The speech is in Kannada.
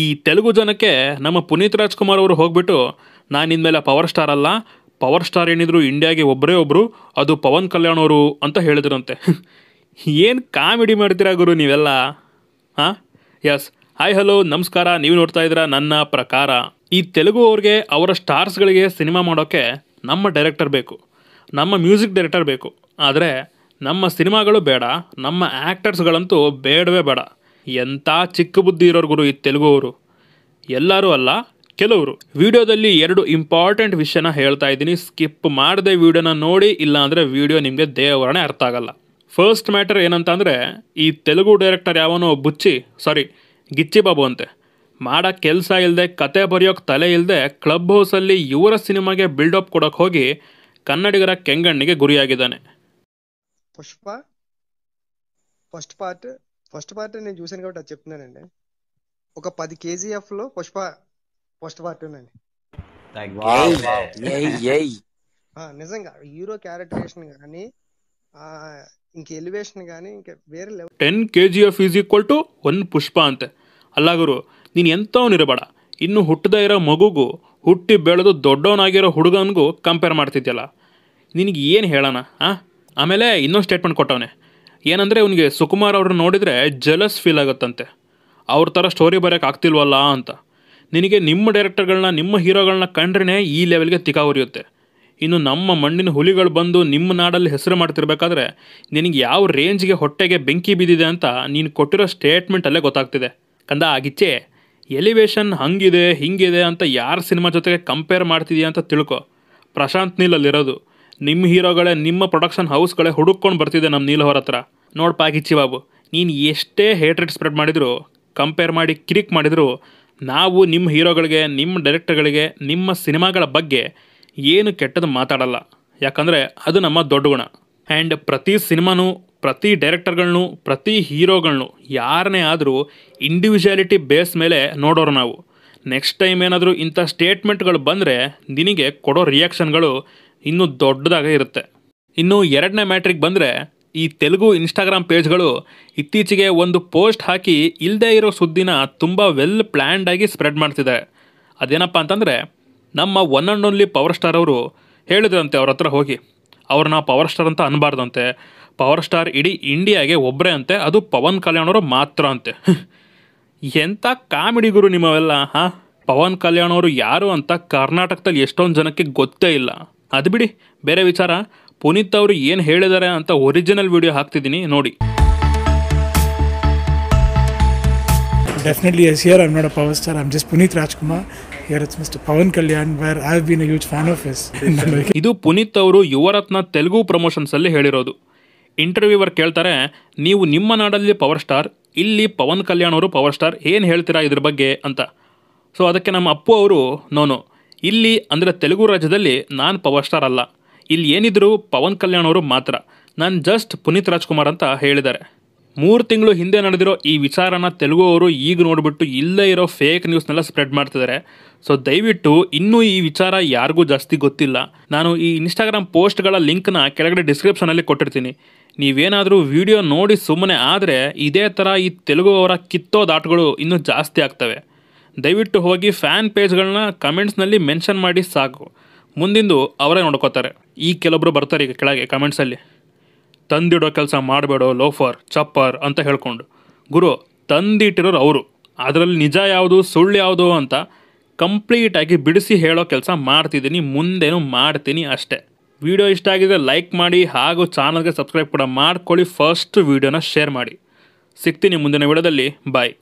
ಈ ತೆಲುಗು ಜನಕ್ಕೆ ನಮ್ಮ ಪುನೀತ್ ರಾಜ್ಕುಮಾರ್ ಅವರು ಹೋಗ್ಬಿಟ್ಟು ನಾನು ಇನ್ಮೇಲೆ ಪವರ್ ಸ್ಟಾರ್ ಅಲ್ಲ ಪವರ್ ಸ್ಟಾರ್ ಏನಿದ್ರು ಇಂಡಿಯಾಗೆ ಒಬ್ಬರೇ ಒಬ್ಬರು ಅದು ಪವನ್ ಕಲ್ಯಾಣ್ ಅವರು ಅಂತ ಹೇಳಿದ್ರಂತೆ ಏನು ಕಾಮಿಡಿ ಮಾಡ್ತೀರಾ ಗುರು ನೀವೆಲ್ಲ ಹಾಂ ಎಸ್ ಹಾಯ್ ಹಲೋ ನಮಸ್ಕಾರ ನೀವು ನೋಡ್ತಾ ಇದ್ದೀರಾ ನನ್ನ ಪ್ರಕಾರ ಈ ತೆಲುಗು ಅವ್ರಿಗೆ ಅವರ ಸ್ಟಾರ್ಸ್ಗಳಿಗೆ ಸಿನಿಮಾ ಮಾಡೋಕ್ಕೆ ನಮ್ಮ ಡೈರೆಕ್ಟರ್ ಬೇಕು ನಮ್ಮ ಮ್ಯೂಸಿಕ್ ಡೈರೆಕ್ಟರ್ ಬೇಕು ಆದರೆ ನಮ್ಮ ಸಿನಿಮಾಗಳು ಬೇಡ ನಮ್ಮ ಆ್ಯಕ್ಟರ್ಸ್ಗಳಂತೂ ಬೇಡವೇ ಬೇಡ ಎಂಥ ಚಿಕ್ಕ ಬುದ್ಧಿ ಇರೋರು ಗುರು ಈ ತೆಲುಗುವರು ಎಲ್ಲರೂ ಅಲ್ಲ ಕೆಲವರು ವಿಡಿಯೋದಲ್ಲಿ ಎರಡು ಇಂಪಾರ್ಟೆಂಟ್ ವಿಷಯನ ಹೇಳ್ತಾ ಇದ್ದೀನಿ ಸ್ಕಿಪ್ ಮಾಡದೆ ವಿಡಿಯೋನ ನೋಡಿ ಇಲ್ಲಾಂದರೆ ವಿಡಿಯೋ ನಿಮಗೆ ದೇವರಣೆ ಅರ್ಥ ಆಗಲ್ಲ ಫಸ್ಟ್ ಮ್ಯಾಟರ್ ಏನಂತ ಅಂದರೆ ಈ ತೆಲುಗು ಡೈರೆಕ್ಟರ್ ಯಾವನೋ ಬುಚ್ಚಿ ಸಾರಿ ಗಿಚ್ಚಿ ಬಾಬು ಅಂತೆ ಮಾಡೋ ಕೆಲಸ ಇಲ್ಲದೆ ಕತೆ ಬರೆಯೋಕೆ ತಲೆ ಇಲ್ಲದೆ ಕ್ಲಬ್ ಹೌಸಲ್ಲಿ ಇವರ ಸಿನಿಮಾಗೆ ಬಿಲ್ಡಪ್ ಕೊಡೋಕೆ ಹೋಗಿ ಕನ್ನಡಿಗರ ಕೆಂಗಣ್ಣಿಗೆ ಗುರಿಯಾಗಿದ್ದಾನೆ Pushpa first part first part నేను చూశాను కాబట్టి అది చెప్తున్నానండి ఒక పది కేజీఎఫ్ లో పుష్ప ఫస్ట్ పార్ట్ ఉందండి నిజంగా హీరో క్యారెక్టరేషన్ కానీ ఇంక ఎలివేషన్ కానీ ఇంకా వేరే level ten K G F is equal to ಒಂದು ಪುಷ್ಪ ಅಂತೆ ಅಲ್ಲ ಗುರು ನೀನು ಎಂಥವನು ಇರಬೇಡ ಇನ್ನು ಹುಟ್ಟದೇ ಇರೋ ಮಗುಗೂ ಹುಟ್ಟಿ ಬೆಳೆದು ದೊಡ್ಡವನಾಗಿರೋ ಹುಡುಗನಿಗೂ ಕಂಪೇರ್ ಮಾಡ್ತಿದ್ಯಲ್ಲ ನಿನಗೆ ಏನು ಹೇಳೋಣ ಆ ಆಮೇಲೆ ಇನ್ನೊಂದು ಸ್ಟೇಟ್ಮೆಂಟ್ ಕೊಟ್ಟವನೆ ಏನಂದರೆ ಇವನಿಗೆ ಸುಕುಮಾರ್ ಅವ್ರನ್ನ ನೋಡಿದರೆ ಜಲಸ್ ಫೀಲ್ ಆಗುತ್ತಂತೆ ಅವ್ರ ಥರ ಸ್ಟೋರಿ ಬರೋಕೆ ಆಗ್ತಿಲ್ವಲ್ಲ ಅಂತ ನಿನಗೆ ನಿಮ್ಮ ಡೈರೆಕ್ಟರ್ಗಳನ್ನ ನಿಮ್ಮ ಹೀರೋಗಳನ್ನ ಕಂಡ್ರೇ ಈ ಲೆವೆಲ್ಗೆ ತಿಕಾ ಉರಿಯುತ್ತೆ ಇನ್ನು ನಮ್ಮ ಮಣ್ಣಿನ ಹುಲಿಗಳು ಬಂದು ನಿಮ್ಮ ನಾಡಲ್ಲಿ ಹೆಸರು ಮಾಡ್ತಿರ್ಬೇಕಾದ್ರೆ ನಿನಗೆ ಯಾವ ರೇಂಜ್ಗೆ ಹೊಟ್ಟೆಗೆ ಬೆಂಕಿ ಬಿದ್ದಿದೆ ಅಂತ ನೀನು ಕೊಟ್ಟಿರೋ ಸ್ಟೇಟ್ಮೆಂಟಲ್ಲೇ ಗೊತ್ತಾಗ್ತಿದೆ ಕಂದ ಆಗಿಚ್ಚೆ ಎಲಿವೇಶನ್ ಹಂಗಿದೆ ಹಿಂಗಿದೆ ಅಂತ ಯಾರ ಸಿನಿಮಾ ಜೊತೆಗೆ ಕಂಪೇರ್ ಮಾಡ್ತಿದೆಯಾ ಅಂತ ತಿಳ್ಕೊ ಪ್ರಶಾಂತ್ ನೀಲಲ್ಲಿರೋದು ನಿಮ್ಮ ಹೀರೋಗಳೇ ನಿಮ್ಮ ಪ್ರೊಡಕ್ಷನ್ ಹೌಸ್ಗಳೇ ಹುಡುಕೊಂಡು ಬರ್ತಿದೆ ನಮ್ಮ ನೀಲ್ ಹತ್ರ ನೋಡಪ್ಪ ಗಿಚ್ಚಿ ಬಾಬು ನೀನು ಎಷ್ಟೇ ಹೇಟ್ರೆಡ್ ಸ್ಪ್ರೆಡ್ ಮಾಡಿದರೂ ಕಂಪೇರ್ ಮಾಡಿ ಕಿರಿಕ್ ಮಾಡಿದ್ರು ನಾವು ನಿಮ್ಮ ಹೀರೋಗಳಿಗೆ ನಿಮ್ಮ ಡೈರೆಕ್ಟರ್ಗಳಿಗೆ ನಿಮ್ಮ ಸಿನಿಮಾಗಳ ಬಗ್ಗೆ ಏನು ಕೆಟ್ಟದ್ದು ಮಾತಾಡಲ್ಲ ಯಾಕಂದರೆ ಅದು ನಮ್ಮ ದೊಡ್ಡ ಗುಣ ಆ್ಯಂಡ್ ಪ್ರತಿ ಸಿನಿಮಾನೂ ಪ್ರತಿ ಡೈರೆಕ್ಟರ್ಗಳನ್ನು ಪ್ರತಿ ಹೀರೋಗಳ್ನು ಯಾರನ್ನೇ ಆದರೂ ಇಂಡಿವಿಜುವಾಲಿಟಿ ಬೇಸ್ ಮೇಲೆ ನೋಡೋರು ನಾವು ನೆಕ್ಸ್ಟ್ ಟೈಮ್ ಏನಾದರೂ ಇಂಥ ಸ್ಟೇಟ್ಮೆಂಟ್ಗಳು ಬಂದರೆ ನಿನಗೆ ಕೊಡೋ ರಿಯಾಕ್ಷನ್ಗಳು ಇನ್ನೂ ದೊಡ್ಡದಾಗ ಇರುತ್ತೆ ಇನ್ನು ಎರಡನೇ ಮ್ಯಾಟ್ರಿಕ್ ಬಂದರೆ ಈ ತೆಲುಗು ಇನ್ಸ್ಟಾಗ್ರಾಮ್ ಪೇಜ್ಗಳು ಇತ್ತೀಚೆಗೆ ಒಂದು ಪೋಸ್ಟ್ ಹಾಕಿ ಇಲ್ಲದೇ ಇರೋ ಸುದ್ದಿನ ತುಂಬ ವೆಲ್ ಪ್ಲ್ಯಾಂಡ್ ಆಗಿ ಸ್ಪ್ರೆಡ್ ಮಾಡ್ತಿದೆ ಅದೇನಪ್ಪ ಅಂತಂದರೆ ನಮ್ಮ one and only power star ಅವರು ಹೇಳಿದ್ರಂತೆ ಅವ್ರ ಹತ್ರ ಹೋಗಿ ಅವ್ರನ್ನ ಪವರ್ ಸ್ಟಾರ್ ಅಂತ ಅನ್ಬಾರ್ದಂತೆ ಪವರ್ ಸ್ಟಾರ್ ಇಡೀ ಇಂಡಿಯಾಗೆ ಒಬ್ಬರೇ ಅಂತೆ ಅದು ಪವನ್ ಕಲ್ಯಾಣ್ ಅವರು ಮಾತ್ರ ಅಂತೆ ಎಂಥ ಕಾಮಿಡಿ ಗುರು ನಿಮ್ಮವೆಲ್ಲ ಹಾಂ ಪವನ್ ಕಲ್ಯಾಣ್ ಅವರು ಯಾರು ಅಂತ ಕರ್ನಾಟಕದಲ್ಲಿ ಎಷ್ಟೊಂದು ಜನಕ್ಕೆ ಗೊತ್ತೇ ಇಲ್ಲ ಅದು ಬಿಡಿ ಬೇರೆ ವಿಚಾರ ಪುನೀತ್ ಅವರು ಏನು ಹೇಳಿದ್ದಾರೆ ಅಂತ ಒರಿಜಿನಲ್ ವಿಡಿಯೋ ಹಾಕ್ತಿದ್ದೀನಿ ನೋಡಿ definitely as here I'm not a power star. I'm just Rajkumar Rajkumar. Here it's Mr. Pawan Kalyan, where been a huge fan ಇದು ಪುನೀತ್ ಅವರು ಯುವರತ್ನ ತೆಲುಗು ಪ್ರಮೋಷನ್ಸ್ ಅಲ್ಲಿ ಹೇಳಿರೋದು ಇಂಟರ್ವ್ಯೂವರ್ ಕೇಳ್ತಾರೆ ನೀವು ನಿಮ್ಮ ನಾಡಲ್ಲಿ ಪವರ್ ಸ್ಟಾರ್ ಇಲ್ಲಿ ಪವನ್ ಕಲ್ಯಾಣ್ ಅವರು ಪವರ್ ಸ್ಟಾರ್ ಏನು ಹೇಳ್ತೀರಾ ಇದ್ರ ಬಗ್ಗೆ ಅಂತ ಸೊ ಅದಕ್ಕೆ ನಮ್ಮ ಅಪ್ಪು ಅವರು ನೋನು ಇಲ್ಲಿ ಅಂದರೆ ತೆಲುಗು ರಾಜ್ಯದಲ್ಲಿ ನಾನು ಪವರ್ ಸ್ಟಾರ್ ಅಲ್ಲ ಇಲ್ಲಿ ಏನಿದ್ರು ಪವನ್ ಕಲ್ಯಾಣ್ ಅವರು ಮಾತ್ರ ನಾನು ಜಸ್ಟ್ ಪುನೀತ್ ರಾಜ್ಕುಮಾರ್ ಅಂತ ಹೇಳಿದ್ದಾರೆ ಮೂರು ತಿಂಗಳು ಹಿಂದೆ ನಡೆದಿರೋ ಈ ವಿಚಾರನ ತೆಲುಗು ಅವರು ಈಗ ನೋಡಿಬಿಟ್ಟು ಇಲ್ಲೇ ಇರೋ ಫೇಕ್ ನ್ಯೂಸ್ನೆಲ್ಲ ಸ್ಪ್ರೆಡ್ ಮಾಡ್ತಿದ್ದಾರೆ ಸೊ ದಯವಿಟ್ಟು ಇನ್ನೂ ಈ ವಿಚಾರ ಯಾರಿಗೂ ಜಾಸ್ತಿ ಗೊತ್ತಿಲ್ಲ ನಾನು ಈ ಇನ್ಸ್ಟಾಗ್ರಾಮ್ ಪೋಸ್ಟ್ಗಳ ಲಿಂಕ್ನ ಕೆಳಗಡೆ ಡಿಸ್ಕ್ರಿಪ್ಷನಲ್ಲಿ ಕೊಟ್ಟಿರ್ತೀನಿ ನೀವೇನಾದರೂ ವಿಡಿಯೋ ನೋಡಿ ಸುಮ್ಮನೆ ಆದರೆ ಇದೇ ಥರ ಈ ತೆಲುಗು ಅವರ ಕಿತ್ತೋದಾಟಗಳು ಇನ್ನೂ ಜಾಸ್ತಿ ಆಗ್ತವೆ ದಯವಿಟ್ಟು ಹೋಗಿ ಫ್ಯಾನ್ ಪೇಜ್ಗಳನ್ನ ಕಮೆಂಟ್ಸ್ನಲ್ಲಿ ಮೆನ್ಷನ್ ಮಾಡಿ ಸಾಕು ಮುಂದಿಂದು ಅವರೇ ನೋಡ್ಕೋತಾರೆ ಈ ಕೆಲವೊಬ್ಬರು ಬರ್ತಾರೆ ಈಗ ಕೆಳಗೆ ಕಮೆಂಟ್ಸಲ್ಲಿ ತಂದಿಡೋ ಕೆಲಸ ಮಾಡಬೇಡೋ ಲೋಫರ್ ಚಪ್ಪರ್ ಅಂತ ಹೇಳ್ಕೊಂಡು ಗುರು ತಂದಿಟ್ಟಿರೋರು ಅವರು ಅದರಲ್ಲಿ ನಿಜ ಯಾವುದು ಸುಳ್ಳು ಯಾವುದು ಅಂತ ಕಂಪ್ಲೀಟಾಗಿ ಬಿಡಿಸಿ ಹೇಳೋ ಕೆಲಸ ಮಾಡ್ತಿದ್ದೀನಿ ಮುಂದೇನು ಮಾಡ್ತೀನಿ ಅಷ್ಟೇ ವಿಡಿಯೋ ಇಷ್ಟ ಆಗಿದ್ರೆ ಲೈಕ್ ಮಾಡಿ ಹಾಗೂ ಚಾನಲ್ಗೆ ಸಬ್ಸ್ಕ್ರೈಬ್ ಕೂಡ ಮಾಡ್ಕೊಳ್ಳಿ ಫಸ್ಟ್ ವೀಡಿಯೋನ ಶೇರ್ ಮಾಡಿ ಸಿಗ್ತೀನಿ ಮುಂದಿನ ವಿಡಿಯೋದಲ್ಲಿ ಬಾಯ್